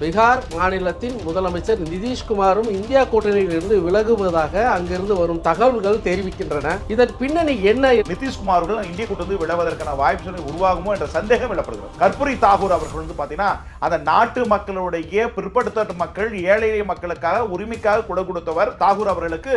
பீகார் மாநிலத்தின் முதலமைச்சர் நிதிஷ்குமாரும் இந்தியா கூட்டணியில் இருந்து விலகுவதாக அங்கிருந்து வரும் தகவல்கள் தெரிவிக்கின்றன இதன் பின்னணி என்ன நிதிஷ்குமாருடன் இந்திய கூட்டத்தில் விலவதற்கான வாய்ப்பு உருவாகுமோ என்ற சந்தேகம் விளப்படுகிறது கற்பூரி தாகூர் அவர்கள் வந்து பார்த்தீங்கன்னா அந்த நாட்டு மக்களுடைய பிற்படுத்த மக்கள் ஏழை மக்களுக்காக உரிமைக்காக குட கொடுத்தவர் தாகூர் அவர்களுக்கு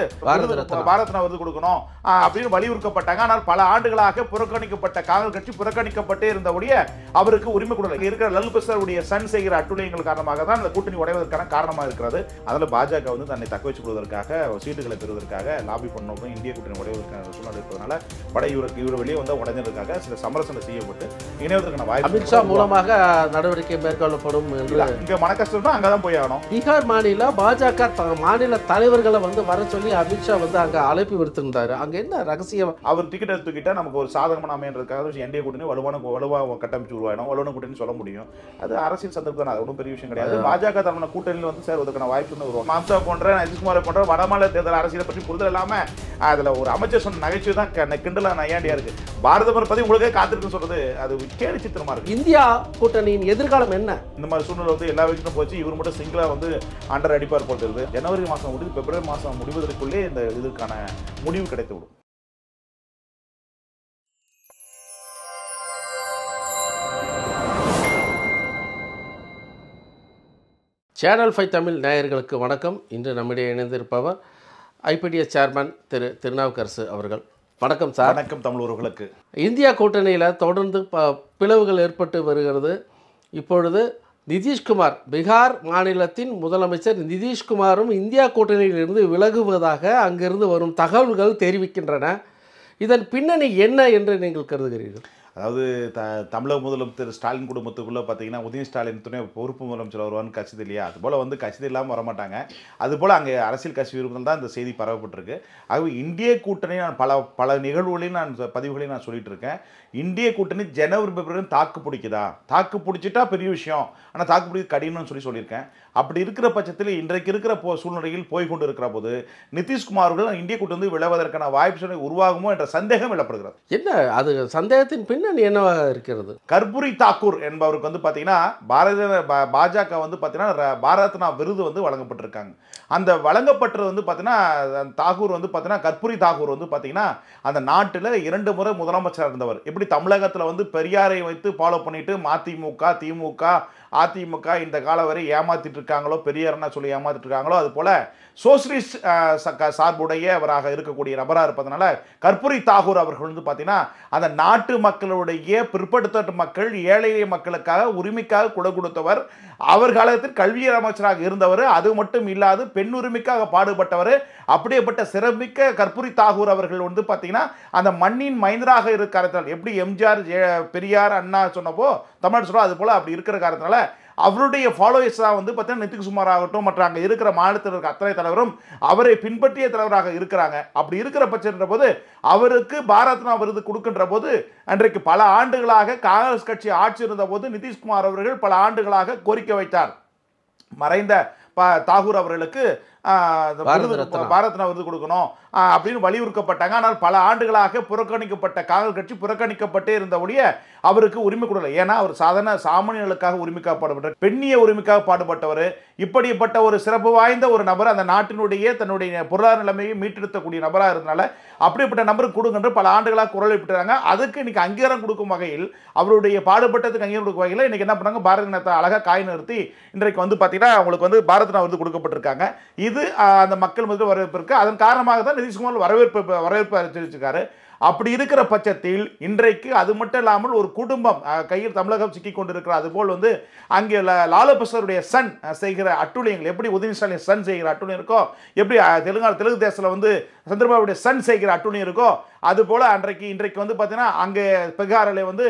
பாரத்னா விருது கொடுக்கணும் அப்படின்னு வலியுறுத்தப்பட்டாங்க ஆனால் பல ஆண்டுகளாக புறக்கணிக்கப்பட்ட காங்கிரஸ் கட்சி புறக்கணிக்கப்பட்டே இருந்தவுடைய அவருக்கு உரிமை கொடுக்கல இருக்கிற லல் சன் செய்கிற அட்டுழியங்கள் காரணமாக காரணமாக தான் அந்த கூட்டணி உடைவதற்கான காரணமாக இருக்கிறது அதில் பாஜக வந்து தன்னை தக்க வச்சு கொள்வதற்காக சீட்டுகளை பெறுவதற்காக லாபி பண்ணோம் இந்திய கூட்டணி உடைவதற்கான சூழ்நிலை இருப்பதனால பட இவர் வெளியே வந்து உடைஞ்சதற்காக சில சமரசம் செய்யப்பட்டு இணைவதற்கான வாய்ப்பு அமித்ஷா மூலமாக நடவடிக்கை மேற்கொள்ளப்படும் இங்கே மனக்கஷ்டம் தான் அங்கே தான் போய் ஆகணும் பீகார் மாநில பாஜக மாநில தலைவர்களை வந்து வர சொல்லி அமித்ஷா வந்து அங்கே அழைப்பு விடுத்திருந்தாரு அங்கே என்ன ரகசியம் அவர் டிக்கெட் எடுத்துக்கிட்டா நமக்கு ஒரு சாதகமான அமையன்றதுக்காக என்டிஏ கூட்டணி வலுவான வலுவாக கட்டமைச்சு உருவாயிடும் வலுவான கூட்டணி சொல்ல முடியும் அது அரசியல் சந்தர்ப்பம் அது ஒன்றும் பெரிய விஷயம் கிடையாது கிடையாது பாஜக தரமான கூட்டணியில் வந்து சேருவதற்கான வாய்ப்புன்னு வருவோம் மாம்சா போன்ற நிதிஷ்குமார் போன்ற வடமாநில தேர்தல் அரசியலை பற்றி புரிதல் இல்லாமல் அதில் ஒரு அமைச்சர் சொன்ன நகைச்சுவை தான் கிண்டலாக நையாண்டியா இருக்கு பாரத பிரதமர் உங்களுக்கே காத்திருக்குன்னு சொல்றது அது கேடு சித்திரமா இருக்கு இந்தியா கூட்டணியின் எதிர்காலம் என்ன இந்த மாதிரி சூழ்நிலை வந்து எல்லா வயசுக்கும் போச்சு இவர் மட்டும் சிங்கிளா வந்து அண்டர் அடிப்பார் போட்டுருது ஜனவரி மாதம் முடிவு பிப்ரவரி மாதம் முடிவதற்குள்ளே இந்த இதுக்கான முடிவு கிடைத்து விடும் சேனல் ஃபைவ் தமிழ் நேயர்களுக்கு வணக்கம் இன்று நம்முடைய இணைந்திருப்பவர் ஐபிடிஎஸ் சேர்மேன் திரு திருநாவுக்கரசு அவர்கள் வணக்கம் சார் வணக்கம் தமிழர்களுக்கு இந்தியா கூட்டணியில் தொடர்ந்து ப பிளவுகள் ஏற்பட்டு வருகிறது இப்பொழுது நிதிஷ்குமார் பீகார் மாநிலத்தின் முதலமைச்சர் நிதிஷ்குமாரும் இந்தியா கூட்டணியிலிருந்து விலகுவதாக அங்கிருந்து வரும் தகவல்கள் தெரிவிக்கின்றன இதன் பின்னணி என்ன என்று நீங்கள் கருதுகிறீர்கள் அதாவது த தமிழக முதலமைச்சர் ஸ்டாலின் குடும்பத்துக்குள்ளே பார்த்தீங்கன்னா உதய ஸ்டாலின் துணை பொறுப்பு முதலமைச்சர் வருவான்னு கட்சிது இல்லையா அதுபோல் வந்து கட்சிது இல்லாமல் வரமாட்டாங்க அதுபோல் அங்கே அரசியல் கட்சி விருப்பத்தில் தான் இந்த செய்தி பரவப்பட்டிருக்கு ஆகவே இந்திய கூட்டணி நான் பல பல நிகழ்வுகளையும் நான் பதிவுகளையும் நான் சொல்லிகிட்டு இருக்கேன் இந்திய கூட்டணி ஜனவரி பிப்ரவரி தாக்கு பிடிக்குதா தாக்கு பிடிச்சிட்டா பெரிய விஷயம் ஆனால் தாக்கு பிடிக்க கடினம்னு சொல்லி சொல்லியிருக்கேன் அப்படி இருக்கிற பட்சத்தில் இன்றைக்கு இருக்கிற போ சூழ்நிலையில் போய்கொண்டு இருக்கிற போது நிதிஷ்குமாருடன் இந்திய கூட்டணி விளைவதற்கான வாய்ப்பு உருவாகுமோ என்ற சந்தேகம் விளப்படுகிறது என்ன அது சந்தேகத்தின் பின்னணி என்னவாக இருக்கிறது கர்பூரி தாக்கூர் என்பவருக்கு வந்து பார்த்தீங்கன்னா பாரதிய பாஜக வந்து பார்த்தீங்கன்னா பாரத்னா விருது வந்து வழங்கப்பட்டிருக்காங்க அந்த வழங்கப்பட்டது வந்து பார்த்தீங்கன்னா தாகூர் வந்து பார்த்தீங்கன்னா கற்பூரி தாகூர் வந்து பார்த்தீங்கன்னா அந்த நாட்டில் இரண்டு முறை முதலமைச்சர் இருந்தவர் எப்படி தமிழகத்தில் வந்து பெரியாரை வைத்து ஃபாலோ பண்ணிட்டு மதிமுக திமுக அதிமுக இந்த காலம் வரை ஏமாத்திட்டு இருக்காங்களோ பெரியார்னா சொல்லி ஏமாத்திட்டு இருக்காங்களோ அது போல் சார்புடைய அவராக இருக்கக்கூடிய நபராக இருப்பதனால கற்பூரி தாகூர் அவர்கள் வந்து பார்த்தீங்கன்னா அந்த நாட்டு மக்களுடைய பிற்படுத்தப்பட்ட மக்கள் ஏழை மக்களுக்காக உரிமைக்காக குடை கொடுத்தவர் அவர் காலத்தில் கல்வி அமைச்சராக இருந்தவர் அது மட்டும் இல்லாது பெண்ணுரிமைக்காக பாடுபட்டவர் அப்படியேப்பட்ட சிறமிக்க கற்பூரி தாகூர் அவர்கள் வந்து பார்த்தீங்கன்னா அந்த மண்ணின் மைந்தராக இருக்கிற எப்படி எம்ஜிஆர் பெரியார் அண்ணா சொன்னப்போ தமிழ் சொல்ல அது போல் அப்படி இருக்கிற காரணத்தினால அவருடைய ஃபாலோவர்ஸ் தான் வந்து பார்த்தீங்கன்னா நிதிஷ்குமார் ஆகட்டும் மற்ற அங்கே இருக்கிற மாநிலத்தில் இருக்கிற அத்தனை தலைவரும் அவரை பின்பற்றிய தலைவராக இருக்கிறாங்க அப்படி இருக்கிற பட்சன்ற போது அவருக்கு பாரத்னா விருது கொடுக்கின்ற போது அன்றைக்கு பல ஆண்டுகளாக காங்கிரஸ் கட்சி ஆட்சி இருந்த போது நிதிஷ்குமார் அவர்கள் பல ஆண்டுகளாக கோரிக்கை வைத்தார் மறைந்த தாகூர் அவர்களுக்கு பாரத்னா விருது கொடுக்கணும் அப்படின்னு வலியுறுத்தப்பட்டாங்க ஆனால் பல ஆண்டுகளாக புறக்கணிக்கப்பட்ட காங்கிரஸ் கட்சி புறக்கணிக்கப்பட்டே இருந்த ஒழிய அவருக்கு உரிமை கொடுக்கல ஏன்னா அவர் சாதாரண சாமானியர்களுக்காக உரிமைக்காக பாடுபட்டார் பெண்ணிய உரிமைக்காக பாடுபட்டவர் இப்படிப்பட்ட ஒரு சிறப்பு வாய்ந்த ஒரு நபர் அந்த நாட்டினுடைய தன்னுடைய பொருளாதார நிலைமையை மீட்டெடுத்தக்கூடிய நபராக இருந்தனால அப்படிப்பட்ட நபருக்கு கொடுங்கன்று பல ஆண்டுகளாக குரல் எழுப்பிட்டாங்க அதுக்கு இன்னைக்கு அங்கீகாரம் கொடுக்கும் வகையில் அவருடைய பாடுபட்டத்துக்கு அங்கீகாரம் கொடுக்கும் வகையில் இன்னைக்கு என்ன பண்ணாங்க பாரத ஜனதா அழகாக காய் நிறுத்தி இன்றைக்கு வந்து பார்த்தீங்கன்னா அவங்களுக்கு வந்து பாரதிய விருது கொடுக்கப்பட்டிருக்காங்க இது அந்த மக்கள் முதல் வரவேற்பு இருக்குது அதன் காரணமாக தான் நிதிஷ்குமார் வரவேற்பு வரவேற்பு தெரிவிச்சிருக்காரு அப்படி இருக்கிற பட்சத்தில் இன்றைக்கு அது மட்டும் இல்லாமல் ஒரு குடும்பம் கையில் தமிழகம் சிக்கி கொண்டிருக்கிற அதுபோல் வந்து அங்கே லாலு பிரசாருடைய சன் செய்கிற அட்டுழியங்கள் எப்படி உதவி ஸ்டாலின் சன் செய்கிற அட்டுழியம் இருக்கோ எப்படி தெலுங்கா தெலுங்கு தேசத்தில் வந்து சந்திரபாபுடைய சன் செய்கிற அட்டுழியம் இருக்கோ அதுபோல் அன்றைக்கு இன்றைக்கு வந்து பார்த்தீங்கன்னா அங்கே பெகாரில் வந்து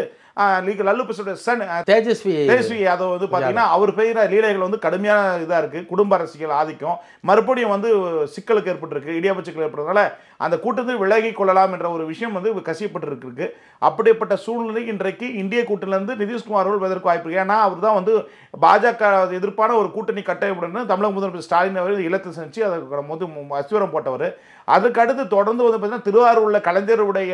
லல்லுபிசுடைய சன் தேஜஸ்வி தேஜஸ்வி யாதவ் வந்து பார்த்தீங்கன்னா அவர் பெய்கிற லீலைகள் வந்து கடுமையான இதாக இருக்குது குடும்ப அரசியல் ஆதிக்கம் மறுபடியும் வந்து சிக்கலுக்கு ஏற்பட்டிருக்கு இடியாப சிக்கல் ஏற்படுறதுனால அந்த கூட்டத்தில் விலகி கொள்ளலாம் என்ற ஒரு விஷயம் வந்து கசியப்பட்டிருக்கு அப்படிப்பட்ட சூழ்நிலை இன்றைக்கு இந்திய கூட்டிலிருந்து நிதிஷ்குமார் அவர்கள் வருவதற்கு வாய்ப்பு ஏன்னா அவர் தான் வந்து பாஜக எதிர்ப்பான ஒரு கூட்டணி கட்டமைப்புடன் தமிழக முதல்வர் ஸ்டாலின் அவர்கள் இலத்து செஞ்சு அதற்கு மொது அஸ்வரம் போட்டவர் அதுக்கடுத்து தொடர்ந்து வந்து பார்த்தீங்கன்னா திருவாரூரில் கலைஞருடைய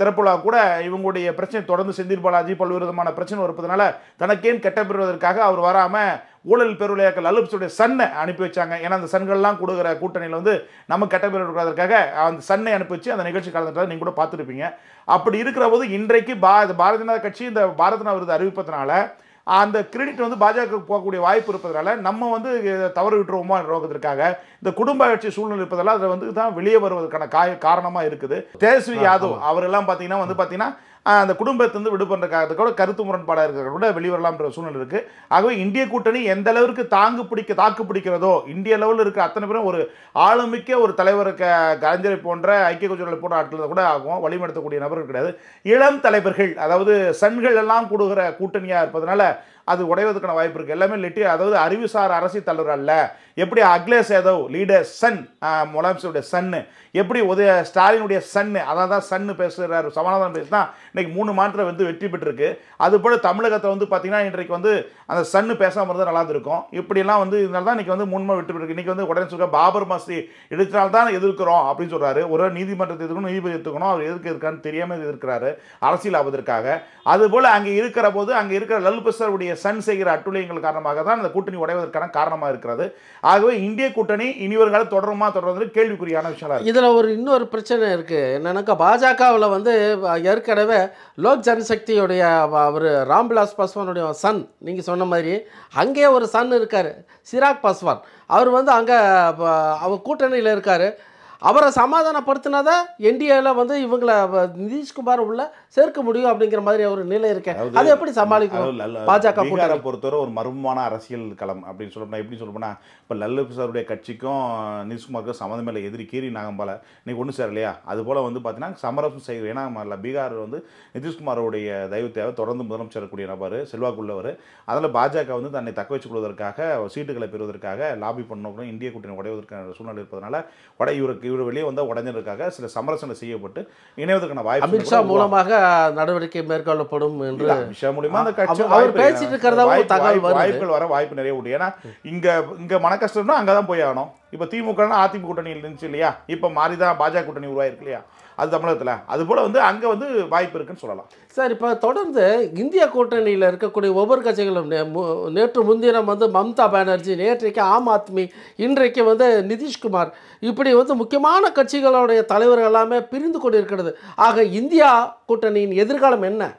திறப்புலா கூட இவங்களுடைய பிரச்சனை தொடர்ந்து செந்தில் பாலாஜி பல்வேறு விதமான பிரச்சனை வருவதனால தனக்கேன் கெட்ட பெறுவதற்காக அவர் வராமல் ஊழல் பெருளையாக்கள் அலுப்ஸுடைய சன்னை அனுப்பி வச்சாங்க ஏன்னா அந்த சன்கள்லாம் கொடுக்குற கூட்டணியில் வந்து நம்ம கெட்ட பேர் இருக்கிறதுக்காக அந்த சன்னை அனுப்பி வச்சு அந்த நிகழ்ச்சி கலந்துட்டதை நீங்கள் கூட பார்த்துருப்பீங்க அப்படி இருக்கிற போது இன்றைக்கு பா பாரதிய ஜனதா கட்சி இந்த பாரத விருது அறிவிப்பதனால அந்த கிரெடிட் வந்து பாஜக போகக்கூடிய வாய்ப்பு இருப்பதனால நம்ம வந்து தவறு விட்டுருவோமா நோக்கத்திற்காக இந்த குடும்ப ஆட்சி சூழ்நிலை இருப்பதெல்லாம் அதை வந்து தான் வெளியே வருவதற்கான காய காரணமாக இருக்குது தேஜஸ்வி யாதவ் அவரெல்லாம் பார்த்தீங்கன்னா வந்து பார்த்தீங்கன்னா அந்த குடும்பத்திலிருந்து விடுபடுறதுக்காக கூட கருத்து முரண்பாடாக இருக்கிற கூட வெளிவரலாம்ன்ற சூழ்நிலை இருக்குது ஆகவே இந்திய கூட்டணி எந்த அளவிற்கு தாங்கு பிடிக்க தாக்கு பிடிக்கிறதோ இந்திய லெவலில் இருக்கிற அத்தனை பேரும் ஒரு ஆளுமிக்க ஒரு தலைவர் க கலைஞரை போன்ற ஐக்கிய குஜராலை போன்ற ஆட்கள் கூட ஆகும் வழிமடுத்தக்கூடிய நபர்கள் கிடையாது இளம் தலைவர்கள் அதாவது சன்கள் எல்லாம் கூடுகிற கூட்டணியாக இருப்பதனால அது உடைவதற்கான வாய்ப்பு இருக்குது எல்லாமே லிட்டி அதாவது அறிவுசார் அரசியல் தலைவர் அல்ல எப்படி அகிலேஷ் யாதவ் லீடர் சன் முலாம்சியுடைய சன்னு எப்படி உதய ஸ்டாலினுடைய சன்னு அதான் தான் சன்னு பேசுகிறார் சமாதானம் பேசி தான் இன்றைக்கி மூணு மாற்றம் வந்து வெற்றி பெற்றிருக்கு அதுபோல் தமிழகத்தை வந்து பார்த்திங்கன்னா இன்றைக்கு வந்து அந்த சன்னு பேசாமல் இருந்தால் நல்லா இருக்கும் இப்படிலாம் வந்து இதனால தான் இன்றைக்கி வந்து முன்மை வெற்றி பெற்றிருக்கு இன்றைக்கி வந்து உடனே சொல்கிற பாபர் மஸ்தி எடுத்தினால் தான் எதிர்க்கிறோம் அப்படின்னு சொல்கிறாரு ஒரு நீதிமன்றத்தை எதிர்க்கணும் நீதிபதி எடுத்துக்கணும் அவர் எதிர்க்க இருக்கான்னு தெரியாமல் எதிர்க்கிறாரு அரசியல் ஆவதற்காக அதுபோல் அங்கே இருக்கிற போது அங்கே இருக்கிற லல் நம்முடைய சன் செய்கிற அட்டுழியங்கள் காரணமாக தான் அந்த கூட்டணி உடைவதற்கான காரணமாக இருக்கிறது ஆகவே இந்திய கூட்டணி இனிவர்களை தொடருமா தொடர்ந்து கேள்விக்குறியான விஷயம் இதில் ஒரு இன்னொரு பிரச்சனை இருக்குது என்னன்னாக்கா பாஜகவில் வந்து ஏற்கனவே லோக் ஜனசக்தியுடைய அவர் ராம்விலாஸ் பாஸ்வானுடைய சன் நீங்கள் சொன்ன மாதிரி அங்கே ஒரு சன் இருக்கார் சிராக் பாஸ்வான் அவர் வந்து அங்கே அவர் கூட்டணியில் இருக்கார் அவரை சமாதானப்படுத்தினா தான் என்டிஏல வந்து இவங்களை நிதிஷ்குமார் உள்ள சேர்க்க முடியும் அப்படிங்கிற மாதிரி ஒரு நிலை இருக்கேன் அது எப்படி சமாளிக்கணும் பாஜக கூட்டாரை பொறுத்தவரை ஒரு மர்மமான அரசியல் களம் அப்படின்னு சொல்லப்போனா எப்படி சொல்லப்போனா இப்போ லல்லு சாருடைய கட்சிக்கும் நிதிஷ்குமாருக்கும் சம்மந்தம் இல்லை எதிரி கீரி நாகம்பால இன்னைக்கு ஒன்று சார் இல்லையா அது போல் வந்து பார்த்தீங்கன்னா சமரசம் செய்யும் ஏன்னா பீகார் வந்து நிதிஷ்குமாரோடைய தயவு தொடர்ந்து முதலமைச்சர் கூடிய நபர் செல்வாக்குள்ளவர் அதில் பாஜக வந்து தன்னை தக்க வச்சுக் கொள்வதற்காக சீட்டுகளை பெறுவதற்காக லாபி பண்ணணும் இந்திய கூட்டணி உடையவதற்கான சூழ்நிலை இருப்பதனால வட இவருக்கு இவர் வெளியே வந்தால் உடஞ்சிருக்காங்க சில சமரசங்கள் செய்யப்பட்டு இணைவதற்கான வாய்ப்பு அமித்ஷா மூலமாக நடவடிக்கை மேற்கொள்ளப்படும் என்று அமித்ஷா மூலியமா அந்த கட்சி அவர் பேசிட்டு இருக்கிறதா வாய்ப்புகள் வர வாய்ப்பு நிறைய உண்டு ஏன்னா இங்கே இங்கே மன கஷ்டம்னா அங்கே தான் போய் ஆகணும் இப்போ திமுகனா அதிமுக கூட்டணியில் இருந்துச்சு இல்லையா இப்போ மாறி தான் பாஜக கூட்டணி உருவாயிருக்கு இல்லையா அது தமிழகத்தில் அது போல் வந்து அங்கே வந்து வாய்ப்பு இருக்குன்னு சொல்லலாம் சார் இப்போ தொடர்ந்து இந்திய கூட்டணியில் இருக்கக்கூடிய ஒவ்வொரு கட்சிகளும் நேற்று முன்தினம் வந்து மம்தா பானர்ஜி நேற்றைக்கு ஆம் ஆத்மி இன்றைக்கு வந்து நிதிஷ்குமார் இப்படி வந்து முக்கிய முக்கியமான கட்சிகளுடைய தலைவர்கள் எல்லாமே பிரிந்து கொண்டிருக்கிறது ஆக இந்தியா கூட்டணியின் எதிர்காலம் என்ன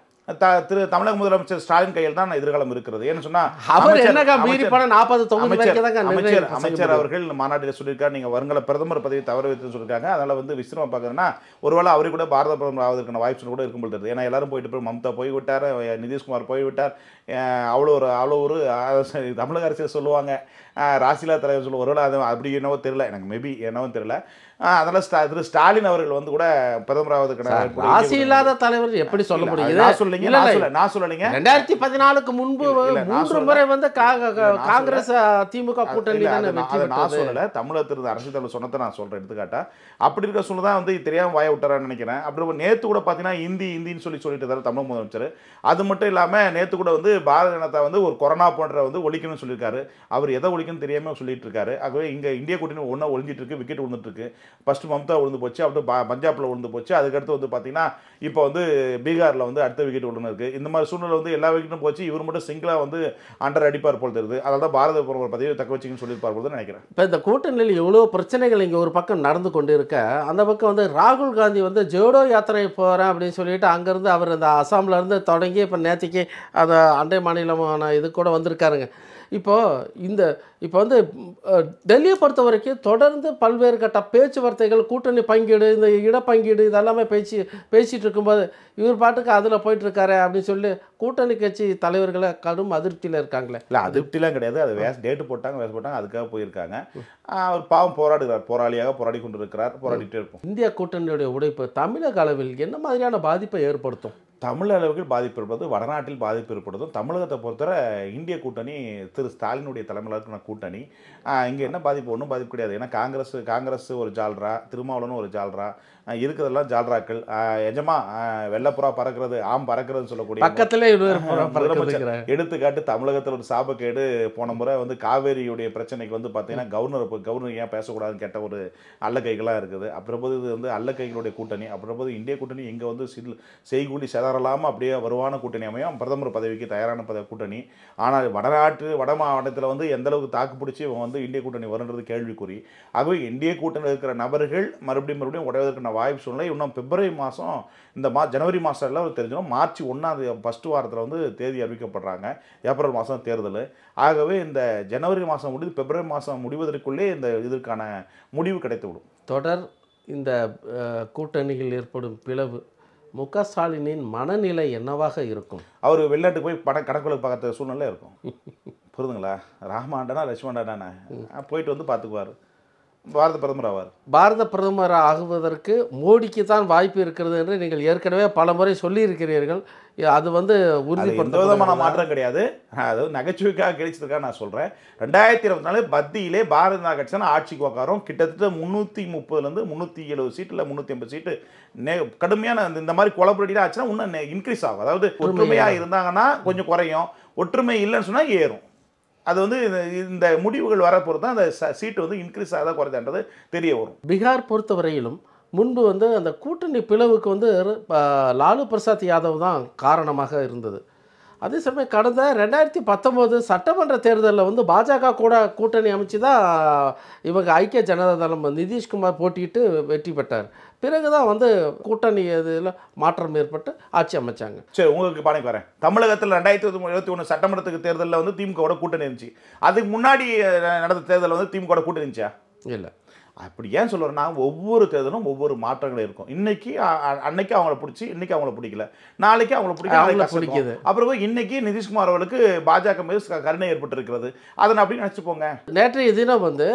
திரு தமிழக முதலமைச்சர் ஸ்டாலின் கையில் தான் எதிர்காலம் இருக்கிறது ஏன்னு அமைச்சர் அமைச்சர் அவர்கள் மாநாட்டில் சொல்லியிருக்காரு நீங்க வருங்கால பிரதமர் பதவி தவற வைத்து சொல்லியிருக்காங்க அதனால வந்து விசிரமா பார்க்கறதுன்னா ஒருவேளை அவரு கூட பாரத பிரதமர் ஆவதற்கான வாய்ப்பு கூட இருக்கும் பொழுது ஏன்னா எல்லாரும் போயிட்டு போய் மம்தா போய்விட்டார் நிதிஷ்குமார் போய்விட்டார் அவ்வளோ ஒரு அவ்வளோ ஒரு தமிழக அரசியல் சொல்லுவாங்க ராசிலா தலைவர் சொல்லுவோம் ஒருவேளை அது அப்படி என்னவோ தெரியல எனக்கு மேபி என்னவோ தெரியல அதெல்லாம் ஸ்டா திரு ஸ்டாலின் அவர்கள் வந்து கூட பிரதமர் பிரதமராவது ராசி இல்லாத தலைவர் எப்படி சொல்ல முடியும் நான் சொல்லலைங்க நான் சொல்ல நான் சொல்லலைங்க ரெண்டாயிரத்தி பதினாலுக்கு முன்பு மூன்று முறை வந்து காங்கிரஸ் திமுக கூட்டணி நான் சொல்லலை தமிழகத்தில் இருந்த அரசியல் தலைவர் சொன்னதை நான் சொல்கிறேன் எடுத்துக்காட்டா அப்படி இருக்க சொல்ல தான் வந்து தெரியாமல் வாய விட்டுறான்னு நினைக்கிறேன் அப்படி நேற்று கூட பார்த்தீங்கன்னா இந்தி இந்தின்னு சொல்லி சொல்லிட்டு இருந்தார் தமிழ் முதலமைச்சர் அது மட்டும் இல்லாமல் நேற்று கூட வந்து பாரத ஜனதா வந்து ஒரு கொரோனா போன்ற வந்து ஒழிக்கணும்னு சொல்லியிருக்காரு அவர் எதை ஒழிக்கணும்னு தெரியாமல் சொல்லிட்டு இருக்காரு ஆகவே இங்கே இந்திய கூட்டணி ஒன்றா ஒழிஞ்சிட்டு இருக்கு விக்கெட் விழுந்துட்டு இருக்கு ஃபஸ்ட்டு மம்தா விழுந்து போச்சு அப்படி ப பஞ்சாபில் விழுந்து போச்சு அதுக்கடுத்து வந்து பார்த்திங்கன்னா இப்போ வந்து பீகாரில் வந்து அடுத்த விக்கெட் விழுந்து இருக்குது இந்த மாதிரி சூழ்நிலை வந்து எல்லா விக்கெட்டும் போச்சு இவர் மட்டும் சிங்கிளாக வந்து அண்டர் அடிப்பார் போல் தெரியுது அதாவது பாரத பிரதமர் பதவியை தக்க வச்சுக்கன்னு சொல்லியிருப்பார் போது நினைக்கிறேன் இப்போ இந்த கூட்டணியில் எவ்வளோ பிரச்சனைகள் இங்கே ஒரு பக்கம் நடந்து கொண்டு இருக்க அந்த பக்கம் வந்து ராகுல் காந்தி வந்து ஜோடோ யாத்திரை போகிறேன் அப்படின்னு சொல்லிட்டு அங்கேருந்து அவர் இந்த அசாமில் இருந்து தொடங்கி இப்போ நேற்றுக்கு அந்த அண்டை மாநிலமான இது கூட வந்திருக்காருங்க இப்போ இந்த இப்போ வந்து டெல்லியை பொறுத்த வரைக்கும் தொடர்ந்து பல்வேறு கட்ட பேச்சுவார்த்தைகள் கூட்டணி பங்கீடு இந்த இடப்பங்கீடு இதெல்லாமே பேச்சு பேசிகிட்டு இருக்கும்போது இவர் பாட்டுக்கு அதில் போயிட்டுருக்காரு அப்படின்னு சொல்லி கூட்டணி கட்சி தலைவர்களை கடும் அதிருப்தியில் இருக்காங்களே இல்லை அதிருப்திலாம் கிடையாது அது வேஸ் டேட்டு போட்டாங்க வேஸ் போட்டாங்க அதுக்காக போயிருக்காங்க அவர் பாவம் போராடுகிறார் போராளியாக போராடி கொண்டு இருக்கிறார் போராடிட்டே இருக்கும் இந்திய கூட்டணியுடைய உடைப்பு தமிழக அளவில் என்ன மாதிரியான பாதிப்பை ஏற்படுத்தும் தமிழர்கள் பாதிப்பு இருப்பது வடநாட்டில் பாதிப்பு ஏற்படுவதும் தமிழகத்தை பொறுத்தவரை இந்திய கூட்டணி திரு ஸ்டாலினுடைய தலைமையில் இருக்கிற கூட்டணி இங்கே என்ன பாதிப்பு ஒன்றும் பாதிப்பு கிடையாது ஏன்னா காங்கிரஸ் காங்கிரஸ் ஒரு ஜால்ரா திருமாவளவன் ஒரு ஜால்ரா இருக்கிறதெல்லாம் ஜால்ராக்கள் எஜமா வெள்ளப்புறா பறக்கிறது ஆம் பறக்கிறதுன்னு சொல்லக்கூடிய பக்கத்திலே எடுத்துக்காட்டு தமிழகத்தில் ஒரு சாபக்கேடு போன முறை வந்து காவேரியுடைய பிரச்சனைக்கு வந்து பார்த்தீங்கன்னா கவர்னர் இப்போ கவர்னர் ஏன் பேசக்கூடாதுன்னு கேட்ட ஒரு அல்லக்கைகளாக இருக்குது போது இது வந்து அல்லக்கைகளுடைய கூட்டணி போது இந்திய கூட்டணி இங்கே வந்து சில் செய்கூலி செதறலாமல் அப்படியே வருவான கூட்டணி அமையும் பிரதமர் பதவிக்கு தயாரான பத கூட்டணி ஆனால் வடநாட்டு வட மாவட்டத்தில் வந்து எந்த அளவுக்கு தாக்கு பிடிச்சி வந்து இந்திய கூட்டணி வருன்றது கேள்விக்குறி ஆகவே இந்திய கூட்டணி இருக்கிற நபர்கள் மறுபடியும் மறுபடியும் உடையதற்கு வாய்ப்பு சூழ்நிலை இன்னும் பிப்ரவரி மாதம் இந்த மா ஜனவரி மாதம் எல்லாம் தெரிஞ்சிடும் மார்ச் ஒன்றாவது ஃபஸ்ட்டு வாரத்தில் வந்து தேதி அறிவிக்கப்படுறாங்க ஏப்ரல் மாதம் தேர்தல் ஆகவே இந்த ஜனவரி மாதம் முடிந்து பிப்ரவரி மாதம் முடிவதற்குள்ளே இந்த இதற்கான முடிவு கிடைத்துவிடும் தொடர் இந்த கூட்டணியில் ஏற்படும் பிளவு மு க ஸ்டாலினின் மனநிலை என்னவாக இருக்கும் அவர் வெளிநாட்டுக்கு போய் பட கணக்குள்ள பார்க்குற சூழ்நிலை இருக்கும் புரிதுங்களா ராமாண்டனா லட்சுமண்டானா போயிட்டு வந்து பார்த்துக்குவார் பாரத பிரதமர் ஆவார் பாரத பிரதமர் ஆகுவதற்கு மோடிக்கு தான் வாய்ப்பு இருக்கிறது என்று நீங்கள் ஏற்கனவே பல முறை சொல்லியிருக்கிறீர்கள் அது வந்து உறுதிப்படுத்த விதமான மாற்றம் கிடையாது அது நகைச்சுவைக்காக கிடைச்சதுக்காக நான் சொல்கிறேன் ரெண்டாயிரத்தி இருபத்தி நாலு மத்தியிலே பாரத ஜனதா கட்சி தான் ஆட்சிக்கு உட்காரும் கிட்டத்தட்ட முந்நூற்றி முப்பதுலேருந்து முந்நூற்றி எழுபது சீட்டு இல்லை முந்நூற்றி ஐம்பது சீட்டு நே கடுமையான இந்த மாதிரி கொலபரேட்டிவாக ஆச்சுன்னா இன்னும் இன்க்ரீஸ் ஆகும் அதாவது ஒற்றுமையாக இருந்தாங்கன்னா கொஞ்சம் குறையும் ஒற்றுமை இல்லைன்னு சொன்னால் ஏறும் அது வந்து இந்த முடிவுகள் வர பொறுத்து தான் அந்த சீட்டு வந்து இன்க்ரீஸ் ஆகாத குறைதான்றது தெரிய வரும் பீகார் பொறுத்தவரையிலும் முன்பு வந்து அந்த கூட்டணி பிளவுக்கு வந்து லாலு பிரசாத் யாதவ் தான் காரணமாக இருந்தது அதே சமயம் கடந்த ரெண்டாயிரத்தி பத்தொம்போது சட்டமன்ற தேர்தலில் வந்து பாஜக கூட கூட்டணி அமைச்சு தான் இவங்க ஐக்கிய ஜனதா தளம் நிதிஷ்குமார் போட்டியிட்டு வெற்றி பெற்றார் பிறகு தான் வந்து கூட்டணி இதில் மாற்றம் ஏற்பட்டு ஆட்சி அமைச்சாங்க சரி உங்களுக்கு பாணிக்கு வரேன் தமிழகத்தில் ரெண்டாயிரத்தி இருபத்தி ஒன்று சட்டமன்றத்துக்கு தேர்தலில் வந்து திமுகவோட கூட்டணி இருந்துச்சு அதுக்கு முன்னாடி நடந்த தேர்தலில் வந்து திமுகவோட கூட்டணி இருந்துச்சா இல்லை அப்படி ஏன் சொல்லுறேன்னா ஒவ்வொரு தேர்தலும் ஒவ்வொரு மாற்றங்கள் இருக்கும் இன்னைக்கு அன்னைக்கு அவங்கள பிடிச்சி இன்னைக்கு அவங்கள பிடிக்கல நாளைக்கு அவங்கள பிடிக்கல பிடிக்குது அப்புறம் இன்னைக்கு நிதிஷ்குமார் அவர்களுக்கு பாஜக மீது கருணை ஏற்பட்டு இருக்கிறது அதை நான் அப்படின்னு நினச்சிப்போங்க நேற்றைய தினம் வந்து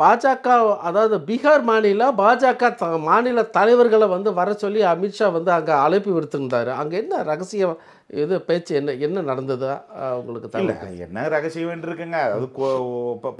பாஜக அதாவது பீகார் மாநில பாஜக த மாநில தலைவர்களை வந்து வர சொல்லி அமித்ஷா வந்து அங்கே அழைப்பு விடுத்திருந்தார் அங்கே என்ன ரகசியம் இது பேச்சு என்ன என்ன நடந்ததா உங்களுக்கு தகவல் என்ன ரகசியம் இருக்குங்க அது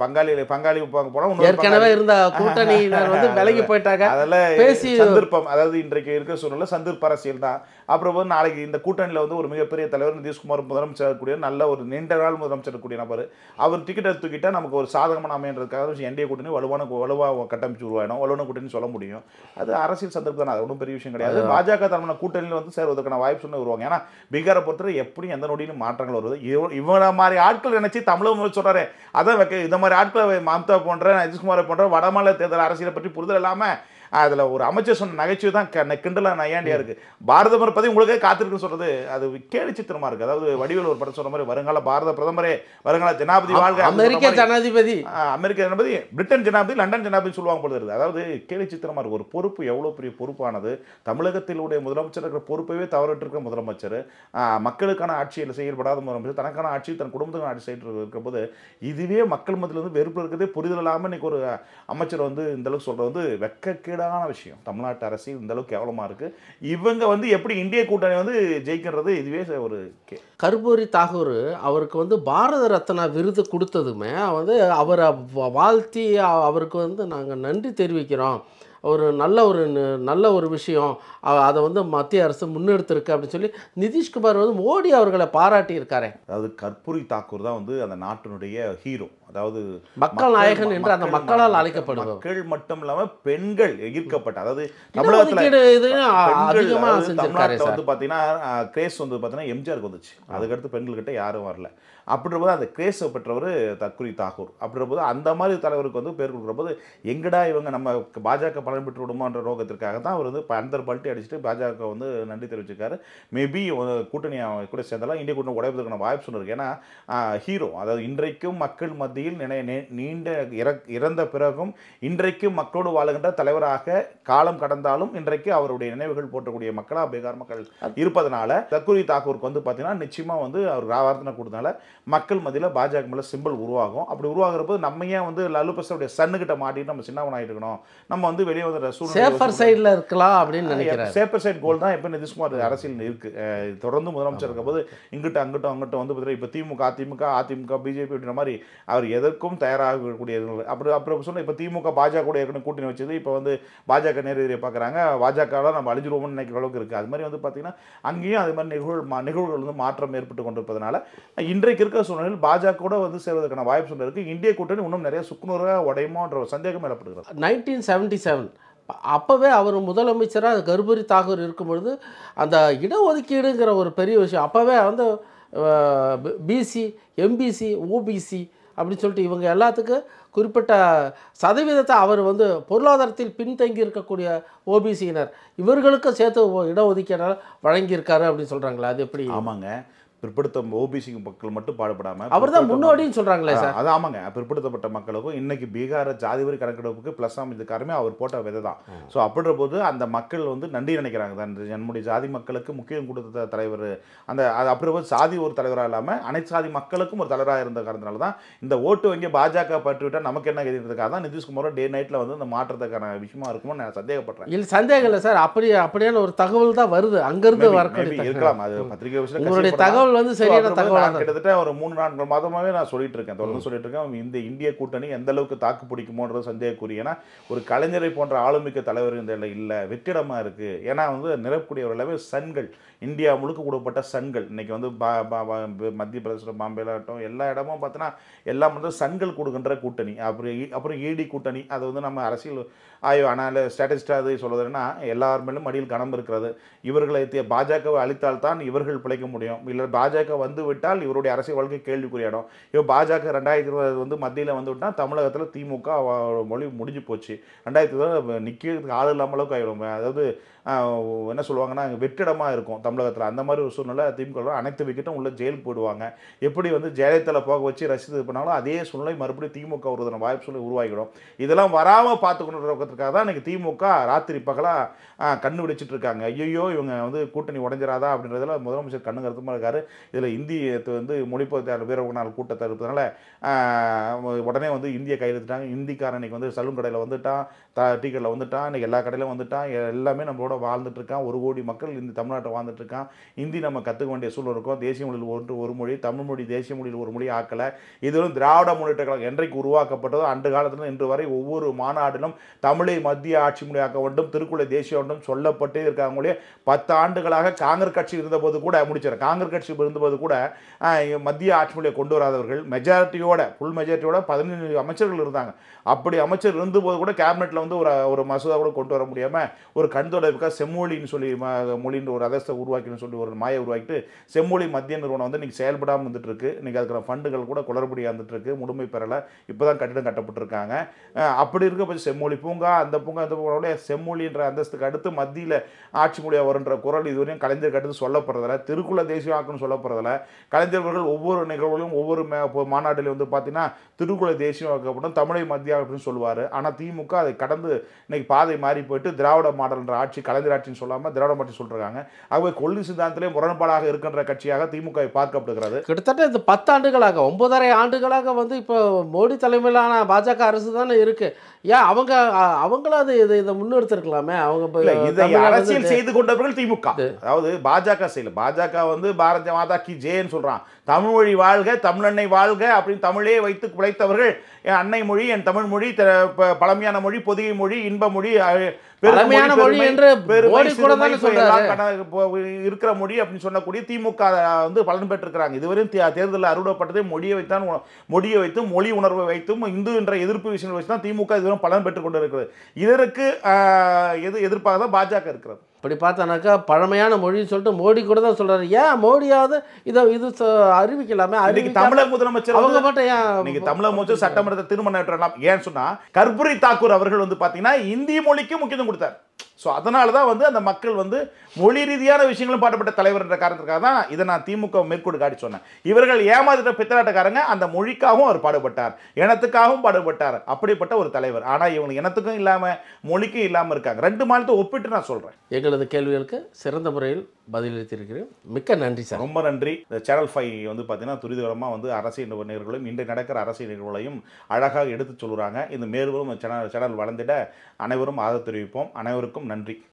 பங்காளி பங்காளி போனால் ஏற்கனவே இருந்த கூட்டணி வந்து விலகி போயிட்டாங்க அதில் பேசி சந்தர்ப்பம் அதாவது இன்றைக்கு இருக்க சூழ்நிலை சந்தர்ப்ப அரசியல் தான் அப்புறம் வந்து நாளைக்கு இந்த கூட்டணியில் வந்து ஒரு மிகப்பெரிய தலைவர் நிதிஷ்குமார் முதலமைச்சர் கூடிய நல்ல ஒரு நீண்ட நாள் முதலமைச்சர் கூடிய நபர் அவர் டிக்கெட்டை தூக்கிட்டா நமக்கு ஒரு சாதகமான அமையன்றதுக்காக என்டிஏ கூட்டணி வலுவான வலுவாக கட்டமைச்சு உருவாயிடும் வலுவான கூட்டணி சொல்ல முடியும் அது அரசியல் சந்தர்ப்பம் தான் அது ஒன்றும் பெரிய விஷயம் கிடையாது பாஜக தலைமையான கூட்டணியில் வந்து சேர்வதற்கான வாய்ப்பு சொன்ன வருவாங்க ஏன்னா பீகார் அதிகாரம் பொறுத்தவரை எப்படியும் எந்த நொடியிலும் மாற்றங்கள் வருது இவ இவனை மாதிரி ஆட்கள் நினச்சி தமிழக சொல்கிறாரு அதான் இந்த மாதிரி ஆட்களை மம்தா போன்ற நிதிஷ்குமாரை போன்ற வடமாநில தேர்தல் அரசியலை பற்றி புரிதல் இல்லாமல் அதில் ஒரு அமைச்சர் சொன்ன நகைச்சுவை தான் கிண்டலாக நையாண்டியாக இருக்குது பாரத பிரதமர் பற்றி உங்களுக்கே காத்திருக்குன்னு சொல்கிறது அது கேலிச்சித்திரமாக சித்திரமாக இருக்குது அதாவது வடிவேல் ஒரு படம் சொன்ன மாதிரி வருங்கால பாரத பிரதமரே வருங்கால ஜனாபதி வாழ்க அமெரிக்க ஜனாதிபதி அமெரிக்க ஜனாபதி பிரிட்டன் ஜனாபதி லண்டன் ஜனாதிபதி சொல்லுவாங்க போல இருக்குது அதாவது கேலிச்சித்திரமாக சித்திரமாக இருக்குது ஒரு பொறுப்பு எவ்வளோ பெரிய பொறுப்பானது தமிழகத்திலுடைய முதலமைச்சர் இருக்கிற தவறிட்டு இருக்க முதலமைச்சர் மக்களுக்கான ஆட்சியில் செயல்படாத முதலமைச்சர் தனக்கான ஆட்சி தன் குடும்பத்துக்கான ஆட்சி செய்து இருக்கும்போது இதுவே மக்கள் மத்தியிலிருந்து வெறுப்பு இருக்கிறதே புரிதல் இல்லாமல் இன்றைக்கி ஒரு அமைச்சர் வந்து இந்தளவுக்கு சொல்கிறது வந்து வெக்கக்கீடாக அழகான விஷயம் தமிழ்நாட்டு அரசியல் இந்தளவுக்கு கேவலமாக இருக்குது இவங்க வந்து எப்படி இந்திய கூட்டணி வந்து ஜெயிக்கிறது இதுவே ஒரு கே கர்பூரி தாகூர் அவருக்கு வந்து பாரத ரத்னா விருது கொடுத்ததுமே வந்து அவரை வாழ்த்தி அவருக்கு வந்து நாங்கள் நன்றி தெரிவிக்கிறோம் ஒரு நல்ல ஒரு நல்ல ஒரு விஷயம் அதை வந்து மத்திய அரசு முன்னெடுத்திருக்கு அப்படின்னு சொல்லி நிதிஷ்குமார் வந்து மோடி அவர்களை பாராட்டியிருக்காரு அதாவது கற்பூரி தாக்கூர் தான் வந்து அந்த நாட்டினுடைய ஹீரோ அதாவது மக்கள் நாயகன் என்று அந்த மக்களால் அழைக்கப்படும் மக்கள் மட்டும் இல்லாமல் பெண்கள் எதிர்க்கப்பட்ட அதாவது தமிழகத்தில் இது அதிகமாக வந்து பார்த்தீங்கன்னா கிரேஸ் வந்து பார்த்தீங்கன்னா எம்ஜிஆருக்கு வந்துச்சு அதுக்கடுத்து பெண்கள்கிட்ட யாரும் வரல அப்படின்றபோது அந்த கிரேஸை பெற்றவர் தக்குரி தாகூர் அப்படின்றபோது அந்த மாதிரி தலைவருக்கு வந்து பேர் கொடுக்குறபோது எங்கடா இவங்க நம்ம பாஜக பலன் பெற்று விடுமோன்ற ரோகத்திற்காக தான் அவர் வந்து பந்தர் பல்ட்டி அடிச்சுட்டு பாஜக வந்து நன்றி தெரிவிச்சிருக்காரு மேபி கூட்டணி கூட சேர்ந்தாலும் இந்திய கூட்டணி உடையதுக்கான வாய்ப்பு சொன்னிருக்கு ஏன்னா ஹீரோ அதாவது இன்றைக்கும் மக்கள் மத்தியில் நினை நீண்ட இறந்த பிறகும் இன்றைக்கும் மக்களோடு வாழுகின்ற தலைவராக காலம் கடந்தாலும் இன்றைக்கு அவருடைய நினைவுகள் போட்டக்கூடிய மக்களாக பீகார் மக்கள் இருப்பதனால தக்குரி தாக்கூருக்கு வந்து பார்த்தீங்கன்னா நிச்சயமாக வந்து அவர் ராவார்த்தனை கொடுத்தனால மக்கள் மத்தியில் பாஜக மேலே சிம்பிள் உருவாகும் அப்படி போது நம்ம ஏன் வந்து லல்லு பிரசாருடைய கிட்ட மாட்டிட்டு நம்ம சின்னவன் ஆகிட்டு நம்ம வந்து வெளியே வந்து சேஃபர் சைடில் இருக்கலாம் அப்படின்னு நினைக்கிறேன் சேஃபர் சைட் கோல் தான் எப்போ நிதிஷ்குமார் அரசியல் இருக்குது தொடர்ந்து முதலமைச்சர் இருக்க போது இங்கிட்ட அங்கிட்ட அங்கிட்ட வந்து பார்த்தீங்கன்னா இப்போ திமுக அதிமுக அதிமுக பிஜேபி அப்படின்ற மாதிரி அவர் எதற்கும் தயாராகக்கூடிய அப்படி அப்புறம் சொன்னால் இப்போ திமுக பாஜக கூட ஏற்கனவே கூட்டணி வச்சது இப்போ வந்து பாஜக நேரடியை பார்க்குறாங்க பாஜகவில் நம்ம அழிஞ்சிருவோம்னு நினைக்கிற அளவுக்கு இருக்குது அது மாதிரி வந்து பார்த்தீங்கன்னா அங்கேயும் அது மாதிரி நிகழ்வு நிகழ்வுகள் வந்து மாற்றம் ஏற்பட்டு கொண்டிருப்பதனால இன்றைக்கு இருக்கிற சூழ்நிலையில் பாஜக கூட வந்து சேர்வதற்கான வாய்ப்பு சொல்ல இருக்குது இந்திய கூட்டணி இன்னும் நிறைய சுக்குநூறாக ஒரு சந்தேகம் ஏற்படுகிறது நைன்டீன் செவன்டி செவன் அப்போவே அவர் முதலமைச்சராக கர்பூரி தாகூர் இருக்கும்பொழுது அந்த இடஒதுக்கீடுங்கிற ஒரு பெரிய விஷயம் அப்போவே வந்து பிசி எம்பிசி ஓபிசி அப்படின்னு சொல்லிட்டு இவங்க எல்லாத்துக்கும் குறிப்பிட்ட சதவீதத்தை அவர் வந்து பொருளாதாரத்தில் பின்தங்கி இருக்கக்கூடிய ஓபிசியினர் இவர்களுக்கும் சேர்த்து இடஒதுக்கீடு வழங்கியிருக்காரு அப்படின்னு சொல்கிறாங்களே அது எப்படி ஆமாங்க பிற்படுத்த ஓபிசி மக்கள் மட்டும் பாடுபடாமல் அவர் தான் முன்னோடின்னு சொல்கிறாங்களே சார் அது ஆமாங்க பிற்படுத்தப்பட்ட மக்களுக்கும் இன்னைக்கு பீகார வரி கணக்கெடுப்புக்கு ப்ளஸ் அமைந்தக்காருமே அவர் போட்ட விதை தான் ஸோ அப்படின்ற போது அந்த மக்கள் வந்து நன்றி நினைக்கிறாங்க தான் நம்முடைய ஜாதி மக்களுக்கு முக்கியம் கொடுத்த தலைவர் அந்த அது அப்படி போது சாதி ஒரு தலைவராக இல்லாமல் அனைத்து சாதி மக்களுக்கும் ஒரு தலைவராக இருந்த காரணத்தினால தான் இந்த ஓட்டு வங்கி பாஜக பற்றி விட்டால் நமக்கு என்ன கேட்கிறதுக்காக தான் நிதிஷ்குமாரோட டே நைட்டில் வந்து இந்த மாற்றத்துக்கான விஷயமா இருக்குமோ நான் சந்தேகப்படுறேன் இல்லை சந்தேகம் இல்லை சார் அப்படி அப்படியான ஒரு தகவல் தான் வருது அங்கேருந்து வரக்கூடிய இருக்கலாம் அது பத்திரிகை விஷயம் தகவல் தகவல் வந்து சரியான தகவல் கிட்டத்தட்ட ஒரு மூணு நான்கு மாதமாகவே நான் சொல்லிட்டு இருக்கேன் தொடர்ந்து சொல்லிட்டு இருக்கேன் இந்த இந்திய கூட்டணி எந்த அளவுக்கு தாக்கு பிடிக்குமோன்ற சந்தேகக்குரிய ஏன்னா ஒரு கலைஞரை போன்ற ஆளுமிக்க தலைவர் இந்த இல்லை வெற்றிடமாக இருக்குது ஏன்னா வந்து ஒரு அளவு சன்கள் இந்தியா முழுக்க கூடப்பட்ட சன்கள் இன்றைக்கி வந்து மத்திய பிரதேசம் பாம்பேல ஆகட்டும் எல்லா இடமும் பார்த்தோன்னா எல்லாம் வந்து சன்கள் கொடுக்கின்ற கூட்டணி அப்புறம் அப்புறம் ஈடி கூட்டணி அது வந்து நம்ம அரசியல் ஆய்வு ஆனால் ஸ்டாட்டிஸ்டாக அது சொல்வதுன்னா எல்லாருமேலும் மடியில் கணம் இருக்கிறது இவர்களை பாஜகவை அழித்தால் தான் இவர்கள் பிழைக்க முடியும் இல்லை பாஜக வந்து விட்டால் இவருடைய அரசியல் வாழ்க்கை கேள்விக்குறியாடும் இப்போ பாஜக ரெண்டாயிரத்தி இருபது வந்து மத்தியில் வந்து விட்டால் தமிழகத்தில் திமுக மொழி முடிஞ்சு போச்சு ரெண்டாயிரத்தி இருபது நிற்கிறதுக்கு ஆள் இல்லாமல் அளவுக்கு ஆகிடும் அதாவது என்ன சொல்லுவாங்கன்னா வெற்றிடமாக இருக்கும் தமிழகத்தில் அந்த மாதிரி ஒரு சூழ்நிலை திமுக அனைத்து விக்கெட்டும் உள்ள ஜெயில் போயிடுவாங்க எப்படி வந்து ஜெயலலிதாவில் போக வச்சு ரசித்து பண்ணாலும் அதே சூழ்நிலை மறுபடியும் திமுக ஒரு வாய்ப்பு சூழ்நிலை உருவாகிடும் இதெல்லாம் வராமல் பார்த்துக்கணுன்ற அப்படின்றதுக்காக தான் இன்றைக்கி திமுக ராத்திரி பகலாக கண்ணு விடிச்சிட்டு இருக்காங்க ஐயோ இவங்க வந்து கூட்டணி உடஞ்சிராதா அப்படின்றதுல முதலமைச்சர் கண்ணு கருத்துமாக இருக்கார் இதில் இந்தி வந்து மொழிபெயர்த்தார் வீரவங்க நாள் கூட்டத்தை இருப்பதனால உடனே வந்து இந்திய கையெழுத்துட்டாங்க இந்திக்காரன் இன்றைக்கி வந்து சலூன் கடையில் வந்துட்டான் த டீ வந்துட்டான் இன்றைக்கி எல்லா கடையிலும் வந்துட்டான் எல்லாமே நம்மளோட வாழ்ந்துட்டுருக்கான் ஒரு கோடி மக்கள் இந்த தமிழ்நாட்டை வாழ்ந்துட்டுருக்கான் இந்தி நம்ம கற்றுக்க வேண்டிய சூழல் இருக்கும் தேசிய மொழியில் ஒன்று ஒரு மொழி தமிழ் மொழி தேசிய மொழியில் ஒரு மொழி ஆக்கலை வந்து திராவிட முன்னேற்ற கழகம் என்றைக்கு உருவாக்கப்பட்டதோ அண்டு காலத்தில் இன்று வரை ஒவ்வொரு மாநாட்டிலும் தமிழ் தமிழை மத்திய ஆட்சி மொழியாக்க வேண்டும் திருக்குறளை தேசிய வேண்டும் சொல்லப்பட்டே இருக்காங்களே பத்து ஆண்டுகளாக காங்கிரஸ் கட்சி இருந்தபோது கூட முடிச்சார் காங்கிரஸ் கட்சி இருந்தபோது கூட மத்திய ஆட்சி மொழியை கொண்டு வராதவர்கள் மெஜாரிட்டியோட ஃபுல் மெஜாரிட்டியோட பதினஞ்சு அமைச்சர்கள் இருந்தாங்க அப்படி அமைச்சர் இருந்தபோது கூட கேபினெட்டில் வந்து ஒரு ஒரு மசோதா கூட கொண்டு வர முடியாமல் ஒரு கண் தொடர்புக்காக செம்மொழின்னு சொல்லி மொழின்ற ஒரு அதர்சத்தை உருவாக்கின்னு சொல்லி ஒரு மாயை உருவாக்கிட்டு செம்மொழி மத்திய நிறுவனம் வந்து நீங்கள் செயல்படாமல் வந்துட்டு இருக்கு நீங்கள் அதுக்கு ஃபண்டுகள் கூட குளறுபடியாக இருந்துட்டு இருக்கு முழுமை பெறலை இப்போ தான் கட்டிடம் கட்டப்பட்டிருக்காங்க அப்படி இருக்க செம்மொழி பூங்கா பூங்கா அந்த பூங்கா அந்த பூங்காவோட செம்மொழின்ற அந்தஸ்துக்கு அடுத்து மத்தியில் ஆட்சி மொழியாக வருன்ற குரல் இதுவரையும் கலைஞர் அடுத்து சொல்லப்படுறதில்ல திருக்குள்ள தேசிய சொல்லப்படுறதில்லை சொல்லப்படுறதில்ல கலைஞர்கள் ஒவ்வொரு நிகழ்வுகளும் ஒவ்வொரு மாநாட்டில் வந்து பார்த்தீங்கன்னா திருக்குள்ள தேசியம் ஆக்கப்படும் தமிழை மத்திய அப்படின்னு சொல்லுவார் ஆனால் திமுக அதை கடந்து இன்னைக்கு பாதை மாறி போயிட்டு திராவிட மாடல்ன்ற ஆட்சி கலைஞர் ஆட்சின்னு சொல்லாமல் திராவிட மாட்டி சொல்கிறாங்க ஆகவே கொள்ளி சித்தாந்தத்திலே முரண்பாடாக இருக்கின்ற கட்சியாக திமுக பார்க்கப்படுகிறது கிட்டத்தட்ட இந்த பத்தாண்டுகளாக ஒன்பதரை ஆண்டுகளாக வந்து இப்போ மோடி தலைமையிலான பாஜக அரசு தானே இருக்குது ஏன் அவங்க அவங்களும் அது இதை இதை முன்னெடுத்திருக்கலாமே அவங்க இதை அரசியல் செய்து கொண்டவர்கள் திமுக அதாவது பாஜக செய்யல பாஜக வந்து பாரதிய மாதா கி ஜேன்னு சொல்கிறான் தமிழ் மொழி வாழ்க தமிழன்னை வாழ்க அப்படின்னு தமிழே வைத்து பிழைத்தவர்கள் என் அன்னை மொழி என் தமிழ் மொழி பழமையான மொழி பொதிகை மொழி இன்ப மொழி பழமையான மொழி என்று இருக்கிற மொழி அப்படின்னு சொல்லக்கூடிய திமுக வந்து பலன் பெற்றிருக்கிறாங்க இதுவரையும் தேர்தலில் அறுவடப்பட்டதே மொழியை வைத்தான் மொழியை வைத்து மொழி உணர்வை வைத்தும் இந்து என்ற எதிர்ப்பு விஷயங்கள் வச்சு தான் திமுக இதுவரை பலன் பெற்றுக் கொண்டு இருக்கிறது இதற்கு எது எதிர்ப்பாக தான் பாஜக இருக்கிறது அப்படி பார்த்தானாக்கா பழமையான மொழின்னு சொல்லிட்டு மோடி கூட தான் சொல்கிறாரு ஏன் மோடியாவது இதை இது அறிவிக்கலாமே அறிவிக்க தமிழக முதலமைச்சர் அவங்க மட்டும் ஏன் நீங்கள் தமிழக முதலமைச்சர் சட்டமன்றத்தை திருமணம் ஏன்னு சொன்னால் கர்பூரி தாக்கூர் அவர்கள் வந்து பார்த்தீங்கன்னா இந்தி மொழிக்கு முக்கியத்துவம் கொடுத்தார் ஸோ அதனால தான் வந்து அந்த மக்கள் வந்து மொழி ரீதியான விஷயங்களும் பாடுபட்ட தலைவர்ன்ற காரணத்துக்காக தான் இதை நான் திமுக மேற்கோடு காட்டி சொன்னேன் இவர்கள் ஏமாத்திட்ட பித்தலாட்டக்காரங்க அந்த மொழிக்காகவும் அவர் பாடுபட்டார் இனத்துக்காகவும் பாடுபட்டார் அப்படிப்பட்ட ஒரு தலைவர் ஆனால் இவங்க இனத்துக்கும் இல்லாமல் மொழிக்கும் இல்லாமல் இருக்காங்க ரெண்டு மாநிலத்தை ஒப்பிட்டு நான் சொல்கிறேன் எங்களது கேள்விகளுக்கு சிறந்த முறையில் பதிலளித்திருக்கிறேன் மிக்க நன்றி சார் ரொம்ப நன்றி இந்த சேனல் ஃபைவ் வந்து பார்த்தீங்கன்னா துரிதகரமாக வந்து அரசியல் நிபுணர்களையும் இன்று நடக்கிற அரசியல் நிகழ்வுகளையும் அழகாக எடுத்து சொல்கிறாங்க இது மேலும் சேனல் சேனல் வளர்ந்திட அனைவரும் ஆதரவு தெரிவிப்போம் அனைவரும் அனைவருக்கும் நன்றி